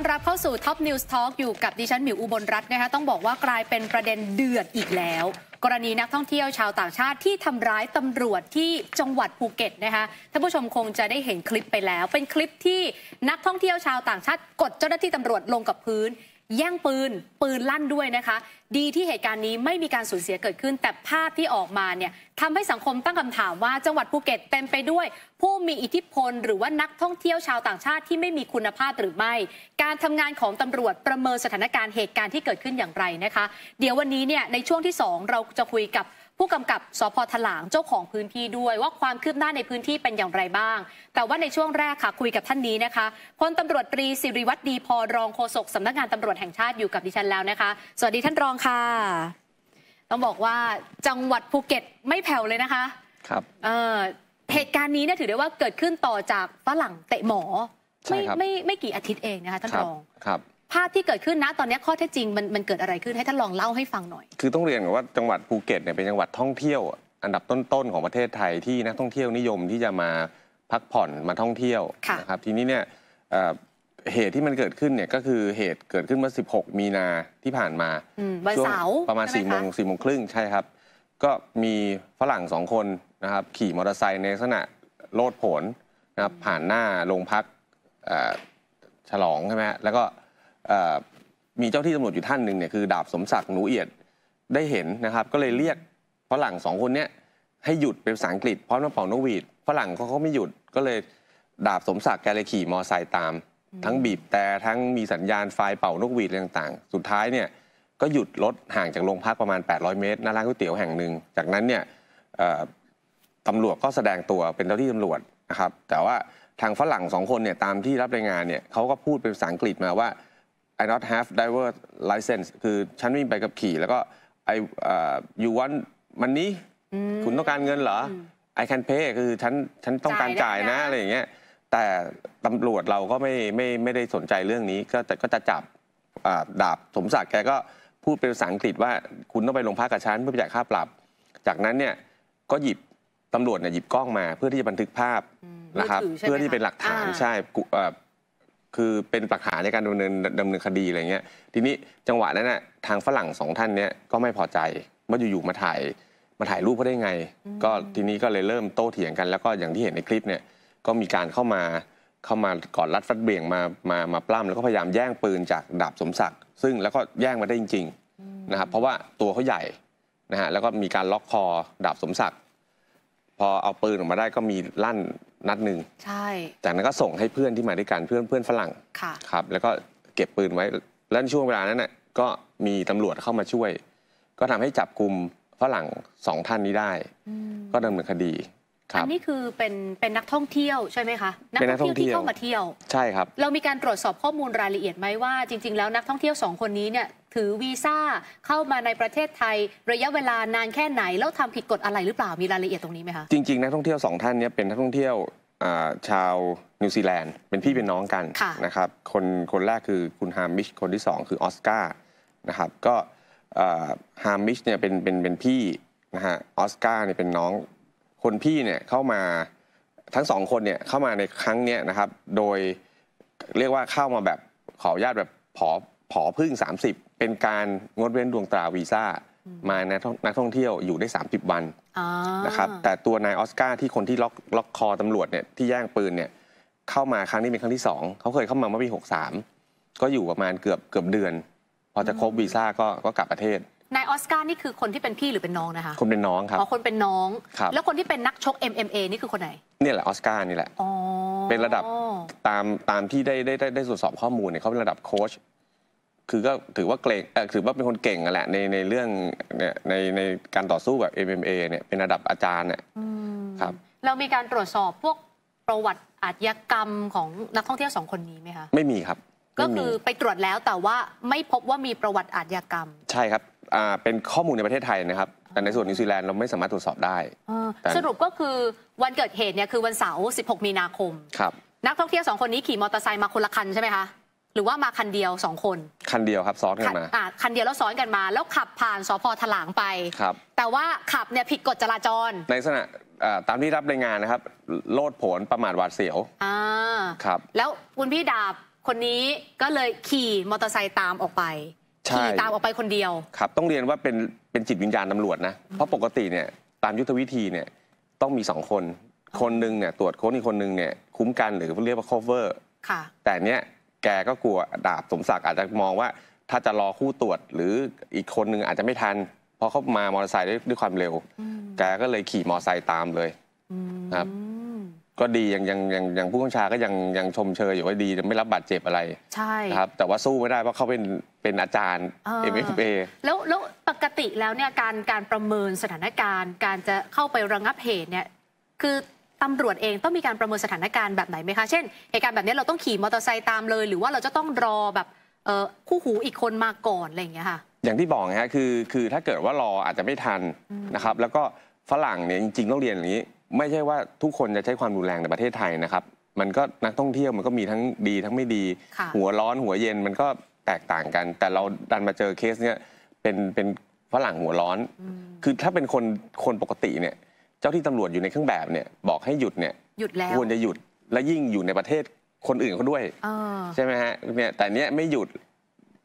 อนรับเข้าสู่ Top News Talk อยู่กับดิฉันหมิวอุบลรัตน์นะคะต้องบอกว่ากลายเป็นประเด็นเดือดอีกแล้ว กรณีนักท่องเที่ยวชาวต่างชาติที่ทำร้ายตำรวจที่จังหวัดภูเก็ตนะคะท่านผู้ชมคงจะได้เห็นคลิปไปแล้ว เป็นคลิปที่นักท่องเที่ยวชาวต่างชาติ กดเจ้าหน้าที่ตำรวจลงกับพื้นแย่งปืนปืนลั่นด้วยนะคะ ดีที่เหตุการณ์นี้ไม่มีการสูญเสียเกิดขึ้น แต่ภาพที่ออกมาเนี่ยทำให้สังคมตั้งคำถามว่าจังหวัดภูเก็ตเต็มไปด้วย ผู้มีอิทธิพลหรือว่านักท่องเที่ยวชาวต่างชาติ ที่ไม่มีคุณภาพหรือไม่ การทำงานของตำรวจประเมินสถานการณ์เหตุการณ์ที่เกิดขึ้นอย่างไรนะคะ เดี๋ยววันนี้เนี่ยในช่วงที่2เราจะคุยกับผู้กำกับสพถลางเจ้าของพื้นที่ด้วย ว่าความคืบหน้าในพื้นที่เป็นอย่างไรบ้าง แต่ว่าในช่วงแรกค่ะ คุยกับท่านนี้นะคะพลตำรวจตรีสิริวัตรดีพอรองโฆษกสำนักงานตำรวจแห่งชาติอยู่กับดิฉันแล้วนะคะ สวัสดีท่านรองค่ะ ต้องบอกว่าจังหวัดภูเก็ตไม่แผ่วเลยนะคะ ครับเเหตุการณ์นี้เนี่ยถือได้ว่าเกิดขึ้นต่อจากฝรั่งเตะหมอไม่ไม่ไม่กี่อาทิตย์เองนะคะ ท่านรองครับภาพที่เกิดขึ้นนะตอนนี้ข้อเท็จจริงมันมันเกิดอะไรขึ้นให้ท่านลองเล่าให้ฟังหน่อย คือต้องเรียนก่อนว่าจังหวัดภูเก็ตเนี่ยเป็นจังหวัดท่องเที่ยว อันดับต้นๆของประเทศไทยที่นักท่องเที่ยวนิยมที่จะมาพักผ่อนมาท่องเที่ยวนะครับทีนี้เนี่ยเหตุที่มันเกิดขึ้นเนี่ยก็คือเหตุเกิดขึ้นเมื่อ16 มีนาที่ผ่านมาวันเสาร์ประมาณ4ี่โมงสี่โมงครึ่งใช่ครับ ก็มีฝรั่งสองคนนะครับขี่มอเตอร์ไซค์ในลักษณะโลดผลนะครับผ่านหน้าโรงพักฉลองใช่ไหมแล้วก็มีเจ้าที่ตำรวจอยู่ท่านหนึ่งเนี่ยคือดาบสมศักดิ์หนูเอียดได้เห็นนะครับ ก็เลยเรียกฝรั่งสองคนเนี้ยให้หยุดเป็นภาษาอังกฤษพร้อมน้เป่านกหวีด ฝรั่งเขาขาไม่หยุดก็เลยดาบสมศักดิ์แกเลยขี่มอไซค์ตาม ทั้งบีบ แต่ทั้งมีสัญญาณไฟเป่านกหวีดอะไรต่างๆ สุดท้ายเนี่ยก็หยุดรถห่างจากโรงพักประมาณ 800 เมตรหน้าร้านก๋วยเตี๋ยวแห่งหนึ่งจากนั้นเนี่ยตำรวจก็แสดงตัวเป็นเจ้าที่ตำรวจนะครับแต่ว่าทางฝรั่งสองคนเนี่ยตามที่รับรายงานเนี่ยเขาก็พูดเป็นภาษาอังกฤษมาว่า I not have driver license คือฉันไม่มีใบขับขี่ แล้วก็ I uh, you want money คุณต้องการเงินเหรอ I can pay คือฉันฉันต้องการจ่ายนะ อะไรอย่างเงี้ย แต่ตำรวจเราก็ไม่ไม่ไม่ได้สนใจเรื่องนี้ ก็แต่ก็จะจับดาบสมศักดิ์แกก็ พูดเป็นภาษาอังกฤษว่าคุณต้องไปลงพักกับฉันเพื่อจ่ายค่าปรับ จากนั้นเนี่ย ก็หยิบตำรวจเนี่ย หยิบกล้องมาเพื่อที่จะบันทึกภาพนะครับ เพื่อที่เป็นหลักฐานใช่คือเป็นปักหาในการดำเนินดำเนินคดีอะไรเงี้ย ทีนี้จังหวะนั้นน่ะทางฝรั่งสองท่านเนี้ยก็ไม่พอใจว่าอยู่ ๆ มาถ่ายมาถ่ายรูปเขาได้ไง ก็ทีนี้ก็เลยเริ่มโต้เถียงกัน แล้วก็อย่างที่เห็นในคลิปเนี่ยก็มีการเข้ามาเข้ามากอดรัดฟัดเบี่ยงมามามาปล้ำแล้วก็พยายามแย่งปืนจากดาบสมศักดิ์ซึ่งแล้วก็แย่งมาได้จริงๆนะครับเพราะว่าตัวเขาใหญ่นะฮะแล้วก็มีการล็อกคอดาบสมศักดิ์พอเอาปืนออกมาได้ก็มีลั่นนัดหนึ่งใช่ จากนั้นก็ส่งให้เพื่อนที่มาด้วยกัน เพื่อนเพื่อนฝรั่ง ค่ะ ครับ แล้วก็เก็บปืนไว้ แล้วในช่วงเวลานั้นน่ยก็มีตำรวจเข้ามาช่วย ก็ทำให้จับกลุ่มฝรั่งสองท่านนี้ได้ ก็ดำเนินคดีอันนี้คือเป็นเป็นนักท่องเที่ยว ใช่ไหมคะ นักท่องเที่ยวที่เข้ามาเที่ยว ใช่ครับ เรามีการตรวจสอบข้อมูลรายละเอียดไหมว่า จริงๆแล้วนักท่องเที่ยวสองคนนี้เนี่ยถือวีซ่าเข้ามาในประเทศไทย ระยะเวลานานแค่ไหนแล้วทำผิดกฎอะไรหรือเปล่ามีรายละเอียดตรงนี้ไหมคะ จริงๆนักท่องเที่ยวสองท่านเนี่ยเป็นนักท่องเที่ยวชาวนิวซีแลนด์ เป็นพี่เป็นน้องกันนะครับคนคนแรกคือคุณฮามิชคนที่สองคือออสการ์นะครับก็ฮามิชเนี่ยเป็นเป็นเป็นพี่นะฮะออสการ์เนี่ยเป็นน้องคนพี่เนี่ยเข้ามาทั้งสองคนเนี่ยเข้ามาในครั้งเนี้ยนะครับ โดยเรียกว่าเข้ามาแบบขออนุญาตแบบผอผอพึ่ง 30 เป็นการงดเว้นดวงตราวีซ่ามานักนักท่องเที่ยวอยู่ได้ 30วันนะครับแต่ตัวนายออสการ์ที่คนที่ล็อกล็อกคอตำรวจเนี่ยที่แย่งปืนเนี่ยเข้ามาครั้งนี้เป็นครั้งที่ 2 เขาเคยเข้ามาเมื่อปี63ก็อยู่ประมาณเกือบเกือบเดือน พอจะครบวีซ่าก็ก็กลับประเทศนายออสการ์นี่คือคนที่เป็นพี่หรือเป็นน้องนะคะ คนเป็นน้องครับ อ๋อ คนเป็นน้องครับ แล้วคนที่เป็นนักชก MMA นี่คือคนไหนเนี่ยแหละออสการ์นี่แหละ อ๋อ เป็นระดับตามตามที่ได้ได้ได้ตรวจสอบข้อมูลเนี่ยเขาเป็นระดับโค้ช คือก็ถือว่าเก่งถือว่าเป็นคนเก่งอะแหละในในเรื่องเนี่ยในในการต่อสู้แบบ MMA เนี่ยเป็นระดับอาจารย์เนี่ยครับ เรามีการตรวจสอบพวกประวัติอาชญากรรมของนักท่องเที่ยวสองคนนี้ไหมคะ ไม่มีครับก็คือไปตรวจแล้วแต่ว่าไม่พบว่ามีประวัติอาชญากรรม ใช่ครับเป็นข้อมูลในประเทศไทยนะครับ แต่ในส่วนนิวซีแลนด์เราไม่สามารถตรวจสอบได้ สรุปก็คือวันเกิดเหตุเนี่ยคือวันเสาร์ 16 มีนาคมครับนักท่องเที่ยวสองคนนี้ขี่มอเตอร์ไซค์มาคนละคันใช่ไหมคะ หรือว่ามาคันเดียวสองคนคันเดียวครับซ้อนกันมาคันเดียวแล้วซ้อนกันมา แล้วขับผ่านสพถลางไปครับแต่ว่าขับเนี่ยผิดกฎจราจร ในขณะตามที่รับรายงานนะครับโลดผลประมาทหวาดเสียวอ่าครับแล้วคุณพี่ดาบคนนี้ก็เลยขี่มอเตอร์ไซค์ตามออกไปขี่ตามออกไปคนเดียวครับ ต้องเรียนว่าเป็นเป็นจิตวิญญาณตำรวจนะเพราะปกติเนี่ยตามยุทธวิธีเนี่ยต้องมีสองคน คนหนึ่งเนี่ยตรวจค้นอีกคนหนึ่งเนี่ยคุ้มกันหรือเรียกว่า cover ค่ะ แต่เนี้ยแกก็กลัวดาบสมศักดิ์อาจจะมองว่า ถ้าจะรอคู่ตรวจหรืออีกคนหนึ่งอาจจะไม่ทันเพราะเขามามอเตอร์ไซค์ด้วยความเร็ว แกก็เลยขี่มอเตอร์ไซค์ตามเลยครับก็ดียังยังยังยังผู้บัญชาก็ยังยังชมเชยอยู่ว่าดีไม่รับบาดเจ็บอะไรใช่ครับแต่ว่าสู้ไม่ได้เพราะเขาเป็นเป็นอาจารย์เออมเอแล้วแล้วปกติแล้วเนี่ยการการประเมินสถานการณ์ การจะเข้าไประงับเหตุเนี่ยคือตำรวจเองต้องมีการประเมินสถานการณ์แบบไหนไหมคะเช่นเหตุการณ์แบบนี้เราต้องขี่มอเตอร์ไซค์ตามเลย หรือว่าเราจะต้องรอแบบเอ่อคู่หูอีกคนมาก่อนอะไรอย่างเงี้ยค่ะอย่างที่บอกนะฮะคือคือถ้าเกิดว่ารออาจจะไม่ทันนะครับแล้วก็ฝรั่งเนี่ยจริงๆต้องเรียนอย่างนี้ไม่ใช่ว่าทุกคนจะใช้ความรุนแรงในประเทศไทยนะครับ มันก็นักท่องเที่ยวมันก็มีทั้งดีทั้งไม่ดี หัวร้อนหัวเย็นมันก็แตกต่างกัน แต่เราดันมาเจอเคสเนี้ยเป็นเป็นฝรั่งหัวร้อน คือถ้าเป็นคนคนปกติเนี่ย เจ้าที่ตำรวจอยู่ในเครื่องแบบเนี่ยบอกให้หยุดเนี่ย หยุดแล้ว ควรจะหยุดและยิ่งอยู่ในประเทศคนอื่นเขาด้วยใช่ไหมฮะเนี่ย แต่เนี้ยไม่หยุด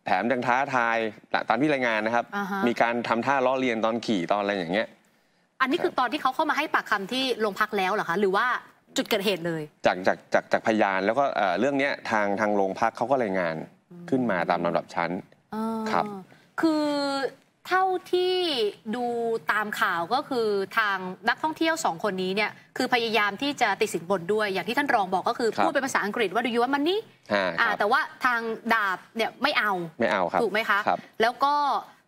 แถมยังท้าทายตามที่รายงานนะครับ มีการทำท่าล้อเลียนตอนขี่ตอนอะไรอย่างเงี้ยอันนี้คือตอนที่เขาเข้ามาให้ปากคำที่โรงพักแล้วเหรอคะหรือว่าจุดเกิดเหตุเลย จากจากจากจากพยานแล้วก็เรื่องนี้ทางทางโรงพักเขาก็รายงานขึ้นมาตามลำดับชั้นครับ คือเท่าที่ดูตามข่าวก็คือทางนักท่องเที่ยวสองคนนี้เนี่ยคือพยายามที่จะติดสินบนด้วย อย่างที่ท่านรองบอก ก็คือพูดเป็นภาษาอังกฤษว่าดูยูว่ามันนี่แต่ว่าทางดาบเนี่ยไม่เอาไม่เอาครับถูกไหมคะแล้วก็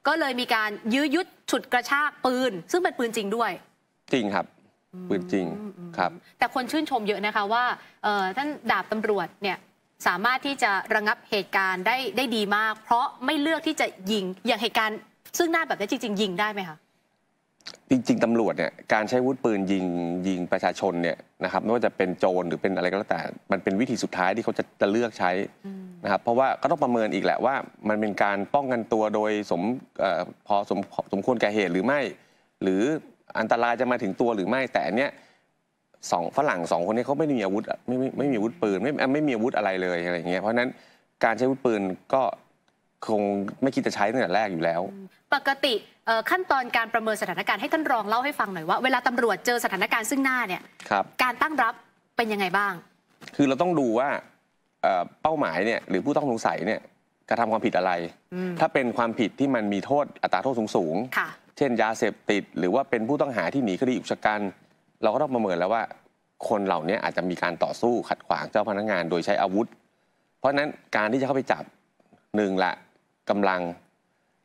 ก็เลยมีการยื้อยุดฉุดกระชากปืน ซึ่งเป็นปืนจริงด้วย จริงครับ ปืนจริงครับ แต่คนชื่นชมเยอะนะคะว่า ท่านดาบตำรวจเนี่ย สามารถที่จะระงับเหตุการณ์ได้ได้ดีมาก เพราะไม่เลือกที่จะยิงอย่างเหตุการณ์ ซึ่งหน้าแบบนี้จริงๆยิงได้ไหมคะจริงๆตำรวจเนี่ยการใช้วุธปืนยิงยิงประชาชนเนี่ยนะครับไม่ว่าจะเป็นโจรหรือเป็นอะไรก็แล้วแต่มันเป็นวิธีสุดท้ายที่เขาจะจะเลือกใช้นะครับเพราะว่าก็ต้องประเมินอีกแหละว่า มันเป็นการป้องกันตัวโดยสมพอสมสมควรแก่เหตุหรือไม่ หรืออันตรายจะมาถึงตัวหรือไม่แต่เนี้ยสองฝรั่งสองคนนี้เขาไม่มีอาวุธไม่ไม่มีอาวุธปืนไม่ไม่มีอาวุธอะไรเลยอะไรอย่างเงี้ยเพราะนั้นการใช้อาวุธปืนก็คงไม่คิดจะใช้ตั้งแต่แรกอยู่แล้ว ปกติขั้นตอนการประเมินสถานการณ์ ให้ท่านรองเล่าให้ฟังหน่อยว่า เวลาตำรวจเจอสถานการณ์ซึ่งหน้าเนี่ยการตั้งรับเป็นยังไงบ้าง คือเราต้องดูว่าเป้าหมายเนี่ยหรือผู้ต้องสงสัยเนี่ยกระทำความผิดอะไร ถ้าเป็นความผิดที่มันมีโทษ อัตราโทษสูงสูงเช่น ยาเสพติดหรือว่าเป็นผู้ต้องหาที่หนีคดีอุกชะกัน เราก็ต้องประเมินแล้วว่า คนเหล่านี้อาจจะมีการต่อสู้ขัดขวางเจ้าพนักงานโดยใช้อาวุธ เพราะนั้นการที่จะเข้าไปจับหนึ่งละกำลัง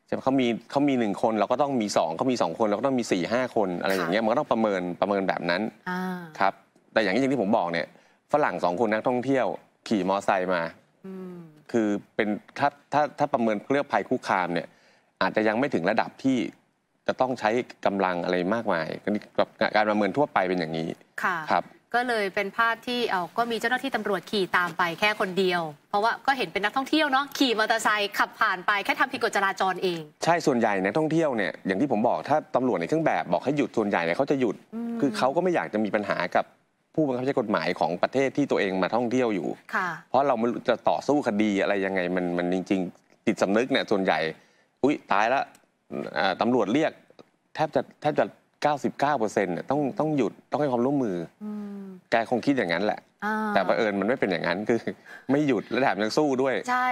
ใช่ไหมเขามีเขามีหนึ่งคน เราก็ต้องมีสองเขามีสองคนเราก็ต้องมีสี่ห้าคนอะไรอย่างเงี้ยมันก็ต้องประเมินประเมินแบบนั้นครับ แต่อย่างที่ที่ผมบอกเนี่ยฝรั่งสองคนนักท่องเที่ยว ขี่มอเตอร์ไซค์มาคือเป็นถ้าถ้าถ้าประเมินเรื่องภัยคุกคามเนี่ย อาจจะยังไม่ถึงระดับที่จะต้องใช้กำลังอะไรมากมายการประเมินทั่วไปเป็นอย่างนี้ครับก็เลยเป็นภาพที่เอาก็มีเจ้าหน้าที่ตำรวจขี่ตามไปแค่คนเดียว เพราะว่าก็เห็นเป็นนักท่องเที่ยวเนาะขี่มอเตอร์ไซค์ขับผ่านไปแค่ทำผิดกฎจราจรเอง ใช่ส่วนใหญ่นักท่องเที่ยวเนี่ยอย่างที่ผมบอกถ้าตำรวจในเครื่องแบบบอกให้หยุดส่วนใหญ่เนี่ยเขาจะหยุดคือเขาก็ไม่อยากจะมีปัญหากับผู้บังคับใช้กฎหมายของประเทศที่ตัวเองมาท่องเที่ยวอยู่เพราะเราไม่จะต่อสู้คดีอะไรยังไงมันมันจริงๆ ติดสำนึกเนี่ยส่วนใหญ่อุ้ยตายละตำรวจเรียกแทบจะแทบจะ99%เนี่ยต้องต้องหยุดต้องให้ความร่วมมือแกคงคิดอย่างนั้นแหละ แต่บังเอิญมันไม่เป็นอย่างนั้นคือไม่หยุด และแถมยังสู้ด้วย ใช่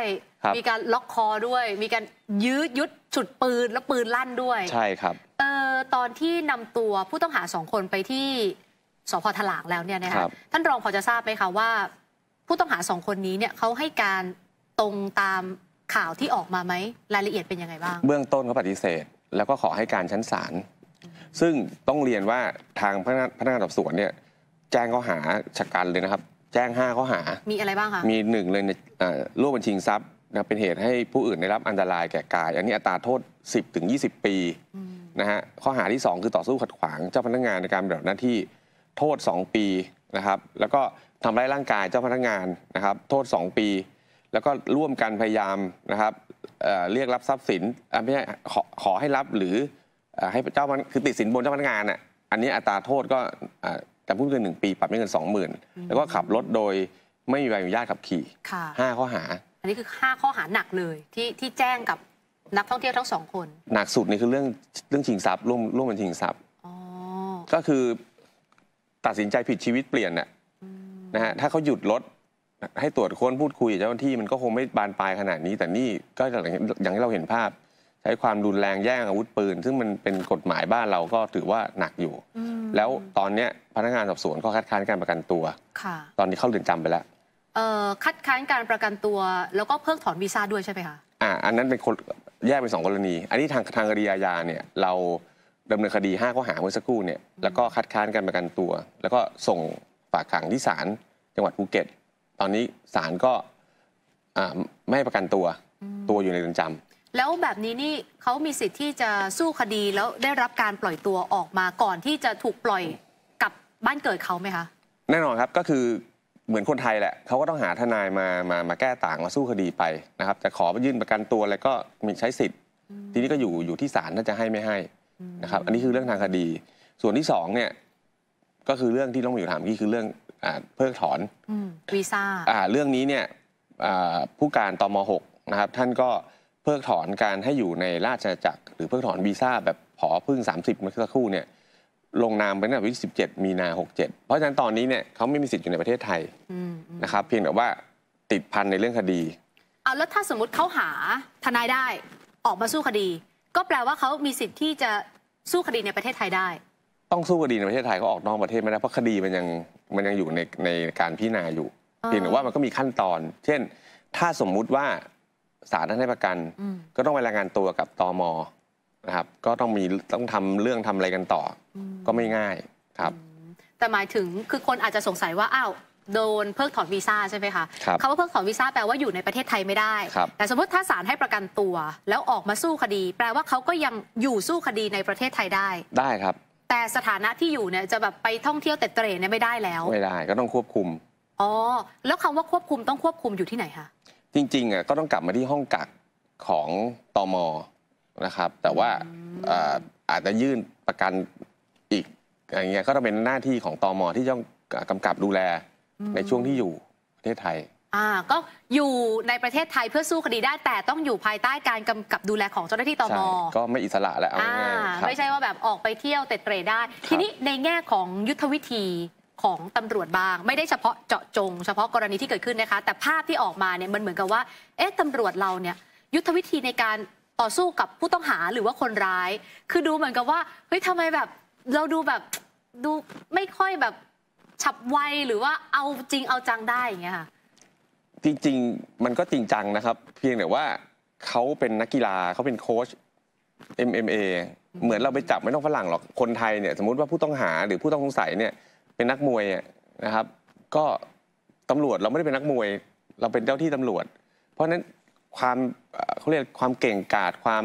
มีการล็อกคอด้วย มีการยื้อยุดฉุดปืนแล้วปืนลั่นด้วย ใช่ครับเออตอนที่นำตัวผู้ต้องหาสองคนไปที่สพถลางแล้วเนี่ยนะครัะบท่านรองพอจะทราบไหมคะว่า ผู้ต้องหาสองคนนี้เนี่ยเขาให้การตรงตามข่าวที่ออกมาไหมรายละเอียดเป็นยังไงบ้างเบื้องต้นเขาปฏิเสธ แล้วก็ขอให้การชั้นศาลซึ่งต้องเรียนว่าทางพนักงานสอบสวนเนี่ยแจ้งข้อหาชะกันเลยนะครับ แจ้ง5ข้อหา มีอะไรบ้างคะ มีหนึ่งเลยนอ่ร่วมบัญชิงทรัพย์นะเป็นเหตุให้ผู้อื่นได้รับอันตรายแก่กาย อันนี้อัตราโทษ 10ถึง20 ปีนะฮะข้อหาที่ 2 คือต่อสู้ขัดขวางเจ้าพนักงาน ในการปฏิบัติหน้าที่โทษ 2 ปีนะครับ แล้วก็ทำร้ายร่างกายเจ้าพนักงานนะครับ โทษ 2 ปี แล้วก็ร่วมกันพยายามนะครับเอ่อเรียกรับทรัพย์สินอไม่ใช่ขอขอให้รับหรือให้เจ้าพนักคือติดสินบนเจ้าพนักงานอ่ะอันนี้อัตราโทษก็จำคุกเกินหนึ่งปี ปรับไม่เกินสองหมื่นแล้วก็ขับรถโดยไม่มีใบอนุญาตขับขี่ห้าข้อหา อันนี้คือห้าข้อหาหนักเลยที่ที่แจ้งกับนักท่องเที่ยวทั้งสองคน หนักสุดนี่คือเรื่องเรื่องชิงทรัพย์ ร่วมร่วมกันชิงทรัพย์ก็คือตัดสินใจผิดชีวิตเปลี่ยนน่ะนะฮะถ้าเขาหยุดรถให้ตรวจค้นพูดคุยเจ้าหน้าที่มันก็คงไม่บานปลายขนาดนี้ แต่นี่ก็อย่างที่เราเห็นภาพใช้ความรุนแรงแย่งอาวุธปืนซึ่งมันเป็นกฎหมายบ้านเราก็ถือว่าหนักอยู่ แล้วตอนเนี้ยพนักงานสอบสวนก็คัดค้านการประกันตัวค่ะตอนนี้เข้าเรือนจำไปแล้วคัดค้านการประกันตัว แล้วก็เพิกถอนวีซ่าด้วยใช่ไหมคะอ่าอันนั้นเป็นคนแยกเป็นสองกรณี อันนี้ทางทางคดีอาญาเนี่ยเราดำเนินคดี5ข้อหาเมื่อสักครู่เนี่ยแล้วก็คัดค้านการประกันตัว แล้วก็ส่งฝากขังที่ศาลจังหวัดภูเก็ต ตอนนี้ศาลก็ไม่ให้ประกันตัวตัวอยู่ในเรือนจำแล้วแบบนี้นี่เขามีสิทธิ์ที่จะสู้คดี แล้วได้รับการปล่อยตัวออกมาก่อนที่จะถูกปล่อยกลับบ้านเกิดเขาไหมคะ แน่นอนครับก็คือเหมือนคนไทยแหละเขาก็ต้องหาทนายมามามาแก้ต่างมาสู้คดีไปนะครับจะขอไปยื่นประกันตัวอะไรก็มีใช้สิทธิ์ ทีนี้ก็อยู่อยู่ที่ศาลน่าจะให้ไม่ให้นะครับอันนี้คือเรื่องทางคดี ส่วนที่สองเนี่ยก็คือเรื่องที่ต้องอมู่ถามที่คือเรื่องเพิกถอนวีซ่าเรื่องนี้เนี่ยผู้การตม .6 นะครับ ท่านก็พิกถอนการให้อยู่ในราชอาณาจักรหรือเพิกถอนวีซ่าแบบ ผอพึ่ง 30 เมื่อสักครู่เนี่ยลงนามไปในวันที่สิบเ็ดมีนาหกเจ็เพราะฉะนั้นตอนนี้เนี่ยเขาไม่มีสิทธิ์อยู่ในประเทศไทยนะครับเพียงแต่ว่าติดพันในเรื่องคดีเอาแล้วถ้าสมมติเขาหาทนายได้ออกมาสู้คดี ก็แปลว่าเขามีสิทธิ์ที่จะสู้คดีในประเทศไทยได้ ต้องสู้คดีในประเทศไทยเขาออกนอกประเทศไม่ได้เพราะคดีมันยังมันยังอยู่ในในการพิจารณาอยู่เพียงแต่ว่ามันก็มีขั้นตอนเช่น ถ้าสมมุติว่าศาลท่านให้ประกันก็ต้องไปรายงานตัวกับตอมนะครับก็ต้องมีต้องทำเรื่องทำอะไรกันต่อก็ไม่ง่ายครับ แต่หมายถึงคือคนอาจจะสงสัยว่าอ้าวโดนเพิกถอนวีซ่าใช่ไหมคะคำว่าเพิกถอนวีซ่าแปลว่าอยู่ในประเทศไทยไม่ได้ แต่สมมติถ้าศาลให้ประกันตัว แล้วออกมาสู้คดี แปลว่าเขาก็ยังอยู่สู้คดีในประเทศไทยได้ ได้ครับ แต่สถานะที่อยู่เนี่ยจะแบบไปท่องเที่ยวเตะเตะเนี่ยไม่ได้แล้วไม่ได้ก็ต้องควบคุม อ๋อแล้วคำว่าควบคุมต้องควบคุมอยู่ที่ไหนคะจริงๆอ่ะก็ต้องกลับมาที่ห้องกักของตอมนะครับ แต่ว่าอาจจะยื่นประกันอีกอะไรเงี้ยก็ต้องเป็นหน้าที่ของตอมที่ต้องกำกับดูแลในช่วงที่อยู่ประเทศไทยอ่าก็อยู่ในประเทศไทยเพื่อสู้คดีได้แต่ต้องอยู่ภายใต้การกำกับดูแลของเจ้าหน้าที่ตมก็ไม่อิสระแล้วอ่าไม่ใช่ว่าแบบออกไปเที่ยวเตะเตะได้ ทีนี้ในแง่ของยุทธวิธีของตำรวจบาง ไม่ได้เฉพาะเจาะจงเฉพาะกรณีที่เกิดขึ้นนะคะแต่ภาพที่ออกมาเนี่ยมันเหมือนกับว่าเอ๊ะตำรวจเราเนี่ยยุทธวิธีในการต่อสู้กับผู้ต้องหาหรือว่าคนร้าย คือดูเหมือนกับว่าเฮ้ยทำไมแบบเราดูแบบดูไม่ค่อยแบบฉับไว หรือว่าเอาจริงเอาจังได้อย่างเงี้ยค่ะจริงๆมันก็จริงจังนะครับเพียงแต่ว่าเขาเป็นนักกีฬาเขาเป็นโค้ช MMA เหมือนเราไปจับไม่ต้องฝรั่งหรอกคนไทยเนี่ยสมมติว่าผู้ต้องหาหรือผู้ต้องสงสัยเนี่ยเป็นนักมวยนะครับ ก็ตำรวจเราไม่ได้เป็นนักมวยเราเป็นเจ้าที่ตำรวจ เพราะฉะนั้นความเขาเรียกความเก่งกาจความ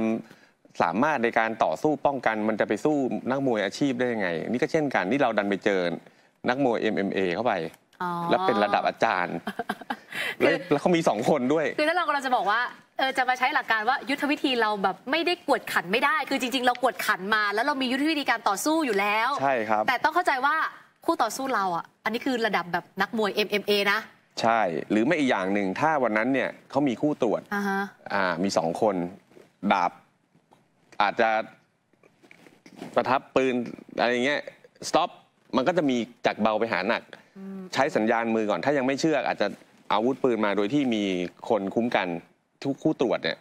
สามารถในการต่อสู้ป้องกันมันจะไปสู้นักมวยอาชีพได้ยังไงนี่ก็เช่นกันนี่เราดันไปเจอนักมวย MMA เข้าไป แล้วเป็นระดับอาจารย์แล้วเขามีสองคนด้วยคือถ้าเราก็ลจะบอกว่าเออจะมาใช้หลักการว่ายุทธวิธีเราแบบไม่ได้กวดขันไม่ได้ คือจริง ๆ เรากวดขันมา แล้วเรามียุทธวิธีการต่อสู้อยู่แล้วใช่ครับ แต่ต้องเข้าใจว่าคู่ต่อสู้เราอ่ะอันนี้คือระดับแบบนักมวย MMA นะ ใช่หรือไม่อีกอย่างหนึ่งถ้าวันนั้นเนี่ยเขามีคู่ตรวจอ่าอ่ามีสองคนดาบอาจจะประทับปืนอะไรเงี้ยสต็อปมันก็จะมีจากเบาไปหาหนักใช้สัญญาณมือก่อน ถ้ายังไม่เชื่ออาจจะอาวุธปืนมาโดยที่มีคนคุ้มกันทุกคู่ตรวจเนี่ย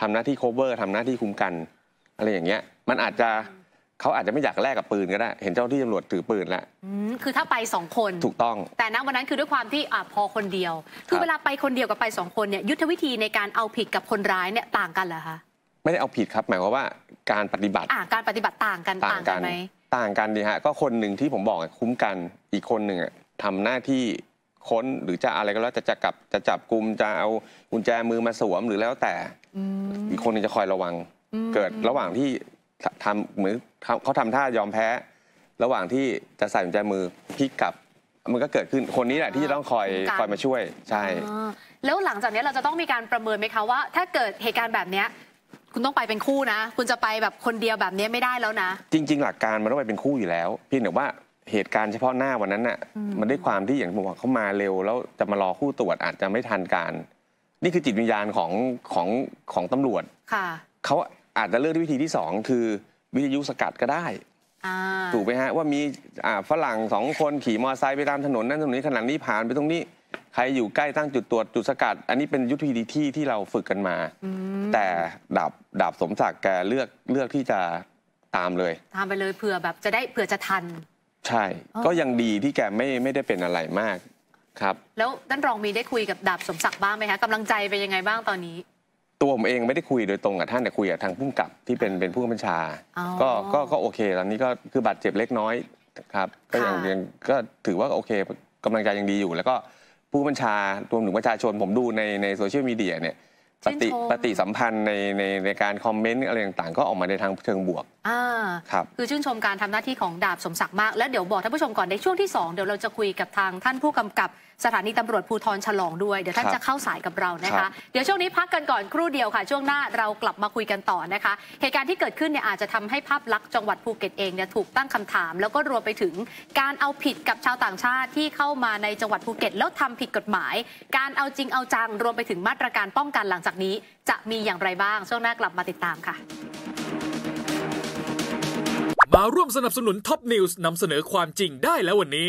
ทำหน้าที่โคเวอร์ทำหน้าที่คุ้มกันอะไรอย่างเงี้ยมันอาจจะเขาอาจจะไม่อยากแลกกับปืนก็ได้ เห็นเจ้าที่ตำรวจถือปืนแล้วคือถ้าไปสองคนถูกต้อง แต่ณวันนั้นคือด้วยความที่อพอคนเดียว คือเวลาไปคนเดียวกับไปสองคนเนี่ยยุทธวิธีในการเอาผิดกับคนร้ายเนี่ยต่างกันเหรอคะไม่ได้เอาผิดครับหมายความว่าการปฏิบัติการปฏิบัติต่างกันต่างกันไหมต่างกันดีฮะก็คนหนึ่งที่ผมบอกคุ้มกันอีกคนหนึ่งทำหน้าที่ค้นหรือจะอะไรก็แล้วจะจะกับจะจับกลุ่มจะเอากุญแจมือมาสวมหรือแล้วแต่อีกคนนึงจะคอยระวังเกิดระหว่างที่ทำเหมือนเขาทำท่ายอมแพ้ ระหว่างที่จะใส่กุญแจมือพิกกลับมันก็เกิดขึ้นคนนี้แหละที่จะต้องคอยคอยมาช่วย ใช่แล้วหลังจากนี้เราจะต้องมีการประเมินไหมคะว่า ถ้าเกิดเหตุการณ์แบบนี้คุณต้องไปเป็นคู่นะคุณจะไปแบบคนเดียวแบบนี้ไม่ได้แล้วนะจริง ๆหลักการมันต้องไปเป็นคู่อยู่แล้วเพียงแต่ว่าเหตุการณ์เฉพาะหน้าวันนั้นน่ะมันได้ความที่อย่างผมบอกเขามาเร็วแล้วจะมารอคู่ตรวจอาจจะไม่ทันการ นี่คือจิตวิญญาณของของของตำรวจเขาอาจจะเลือกวิธีที่ 2 คือวิทยุสกัดก็ได้ถูกไหมฮะว่ามีฝรั่งสองคนขี่มอเตอร์ไซค์ไปตามถนนนั่นตรงนี้ขนาดนี้ผ่านไปตรงนี้ ใครอยู่ใกล้ตั้งจุดตรวจจุดสกัด อันนี้เป็นยุทธวิธีที่ที่เราฝึกกันมา แต่ดาบดาบสมศักดิ์แกเลือกเลือกที่จะตามเลย ตามไปเลยเผื่อแบบจะได้เผื่อจะทัน ใช่ก็ยังดีที่แกไม่ไม่ได้เป็นอะไรมากครับแล้วท่านรองมีได้คุยกับดาบสมศักดิ์บ้างไหมคะกำลังใจเป็นยังไงบ้างตอนนี้ตัวผมเองไม่ได้คุยโดยตรงกับท่านแต่คุยกับทางผู้กำกับที่เป็นเป็นผู้บัญชา ก็ก็ก็โอเค ตอนนี้ก็คือบาดเจ็บเล็กน้อยครับก็ยังยังก็ถือว่าโอเคกำลังใจยังดีอยู่ แล้วก็ผู้บัญชารวมถึงประชาชนผมดูในในโซเชียลมีเดียเนี่ยปฏิปฏิสัมพันธ์ในในในการคอมเมนต์อะไรต่างๆ ก็ออกมาในทางเชิงบวกอ่าครับคือชื่นชมการทำหน้าที่ของดาบสมศักดิ์มาก แล้วเดี๋ยวบอกท่านผู้ชมก่อนในช่วงที่2เดี๋ยวเราจะคุยกับทางท่านผู้กำกับสถานีตำรวจภูทรฉลองด้วยเดี๋ยวท่านจะเข้าสายกับเรานะคะเดี๋ยวช่วงนี้พักกันก่อนครู่เดียวค่ะ ช่วงหน้าเรากลับมาคุยกันต่อนะคะ เหตุการณ์ที่เกิดขึ้นเนี่ยอาจจะทำให้ภาพลักษณ์จังหวัดภูเก็ตเองเนี่ยถูกตั้งคำถามแล้วก็รวมไปถึงการเอาผิดกับชาวต่างชาติที่เข้ามาในจังหวัดภูเก็ต แล้วทำผิดกฎหมาย การเอาจริงเอาจังรวมไปถึงมาตรการป้องกันหลังจากนี้ จะมีอย่างไรบ้าง ช่วงหน้ากลับมาติดตามค่ะมาร่วมสนับสนุนท็อปนิวส์นำเสนอความจริงได้แล้ววันนี้